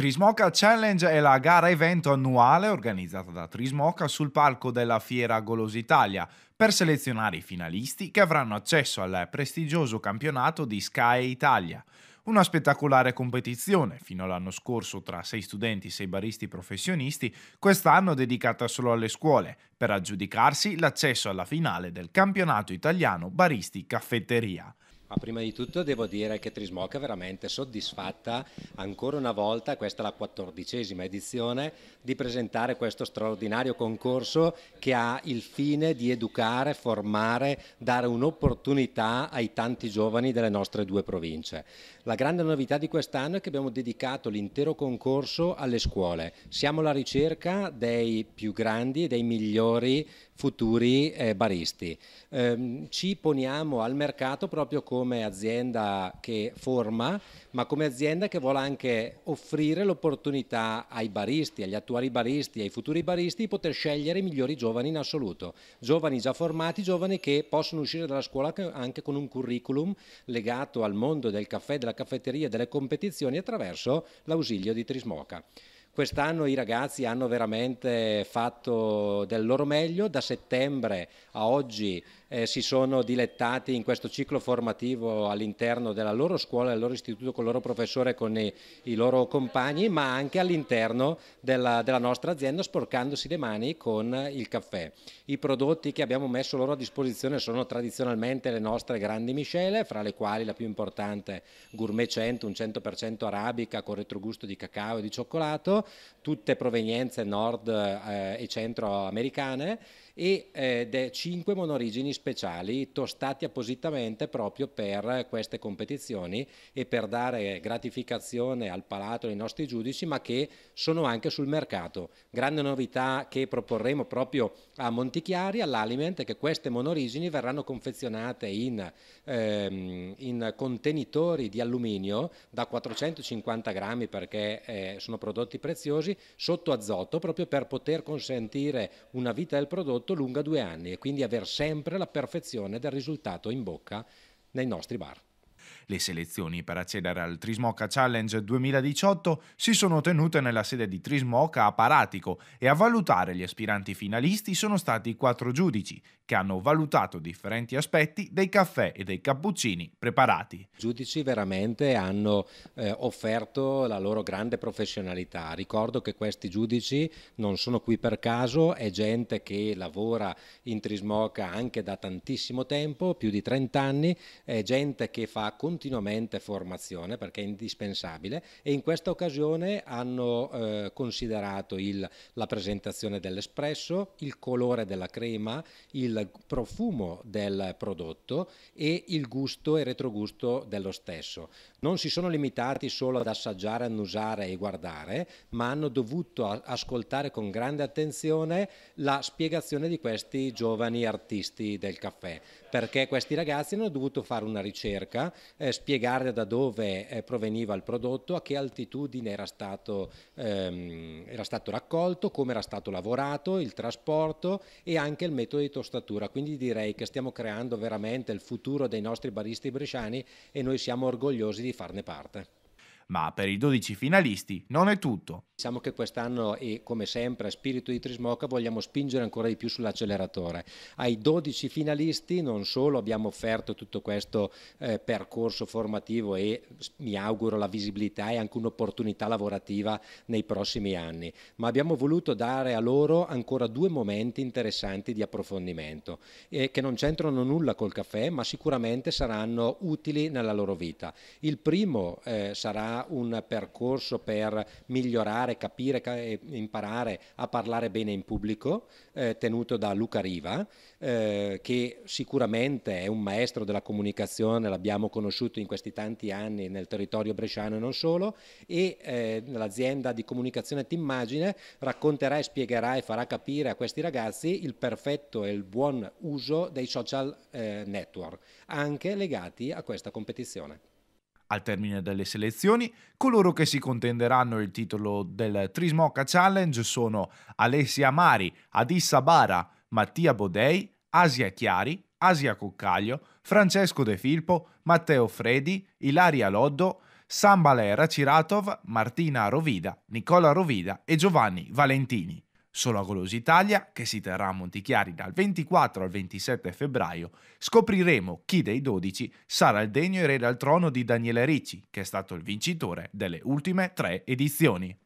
Trismoca Challenge è la gara-evento annuale organizzata da Trismoca sul palco della fiera Golos Italia per selezionare i finalisti che avranno accesso al prestigioso campionato di Sky Italia. Una spettacolare competizione, fino all'anno scorso tra sei studenti e sei baristi professionisti, quest'anno dedicata solo alle scuole, per aggiudicarsi l'accesso alla finale del campionato italiano baristi caffetteria. Ma prima di tutto devo dire che Trismoc è veramente soddisfatta ancora una volta, questa è la quattordicesima edizione, di presentare questo straordinario concorso che ha il fine di educare, formare, dare un'opportunità ai tanti giovani delle nostre due province. La grande novità di quest'anno è che abbiamo dedicato l'intero concorso alle scuole. Siamo alla ricerca dei più grandi e dei migliori futuri eh, baristi. Ehm, ci poniamo al mercato proprio con come azienda che forma, ma come azienda che vuole anche offrire l'opportunità ai baristi, agli attuali baristi, ai futuri baristi di poter scegliere i migliori giovani in assoluto. Giovani già formati, giovani che possono uscire dalla scuola anche con un curriculum legato al mondo del caffè, della caffetteria, delle competizioni attraverso l'ausilio di Trismoca. Quest'anno i ragazzi hanno veramente fatto del loro meglio, da settembre a oggi eh, si sono dilettati in questo ciclo formativo all'interno della loro scuola, del loro istituto, con il loro professore, e con i, i loro compagni, ma anche all'interno della, della, nostra azienda sporcandosi le mani con il caffè. I prodotti che abbiamo messo loro a disposizione sono tradizionalmente le nostre grandi miscele, fra le quali la più importante Gourmet 100, un 100% arabica con retrogusto di cacao e di cioccolato, tutte provenienze nord eh, e americane ed è 5 monorigini speciali tostati appositamente proprio per queste competizioni e per dare gratificazione al palato dei nostri giudici ma che sono anche sul mercato. Grande novità che proporremo proprio a Montichiari all'Aliment è che queste monorigini verranno confezionate in, ehm, in, contenitori di alluminio da 450 grammi perché eh, sono prodotti presenti preziosi sotto azoto proprio per poter consentire una vita del prodotto lunga due anni e quindi avere sempre la perfezione del risultato in bocca nei nostri bar. Le selezioni per accedere al Trismoca Challenge 2018 si sono tenute nella sede di Trismoca a Paratico e a valutare gli aspiranti finalisti sono stati quattro giudici che hanno valutato differenti aspetti dei caffè e dei cappuccini preparati. I giudici veramente hanno eh, offerto la loro grande professionalità. Ricordo che questi giudici non sono qui per caso, è gente che lavora in Trismoca anche da tantissimo tempo, più di 30 anni, è gente che fa continuamente continuamente formazione perché è indispensabile e in questa occasione hanno eh, considerato il, la presentazione dell'espresso, il colore della crema, il profumo del prodotto e il gusto e retrogusto dello stesso. Non si sono limitati solo ad assaggiare, annusare e guardare, ma hanno dovuto ascoltare con grande attenzione la spiegazione di questi giovani artisti del caffè, perché questi ragazzi hanno dovuto fare una ricerca, eh, spiegare da dove eh, proveniva il prodotto, a che altitudine era stato, ehm, era stato raccolto, come era stato lavorato, il trasporto e anche il metodo di tostatura. Quindi direi che stiamo creando veramente il futuro dei nostri baristi bresciani e noi siamo orgogliosi di farne parte ma per i 12 finalisti non è tutto. Diciamo che quest'anno e come sempre a spirito di Trismoca vogliamo spingere ancora di più sull'acceleratore. Ai 12 finalisti non solo abbiamo offerto tutto questo eh, percorso formativo e mi auguro la visibilità e anche un'opportunità lavorativa nei prossimi anni, ma abbiamo voluto dare a loro ancora due momenti interessanti di approfondimento eh, che non c'entrano nulla col caffè ma sicuramente saranno utili nella loro vita. Il primo eh, sarà un percorso per migliorare, capire e imparare a parlare bene in pubblico, eh, tenuto da Luca Riva, eh, che sicuramente è un maestro della comunicazione, l'abbiamo conosciuto in questi tanti anni nel territorio bresciano e non solo, e eh, l'azienda di comunicazione T'immagine racconterà e spiegherà e farà capire a questi ragazzi il perfetto e il buon uso dei social eh, network, anche legati a questa competizione. Al termine delle selezioni, coloro che si contenderanno il titolo del Trismoca Challenge sono Alessia Mari, Adissa Bara, Mattia Bodei, Asia Chiari, Asia Coccaglio, Francesco De Filpo, Matteo Fredi, Ilaria Loddo, Sambalera Ciratov, Martina Rovida, Nicola Rovida e Giovanni Valentini. Solo a Golosi Italia, che si terrà a Montichiari dal 24 al 27 febbraio, scopriremo chi dei 12 sarà il degno erede al trono di Daniele Ricci, che è stato il vincitore delle ultime tre edizioni.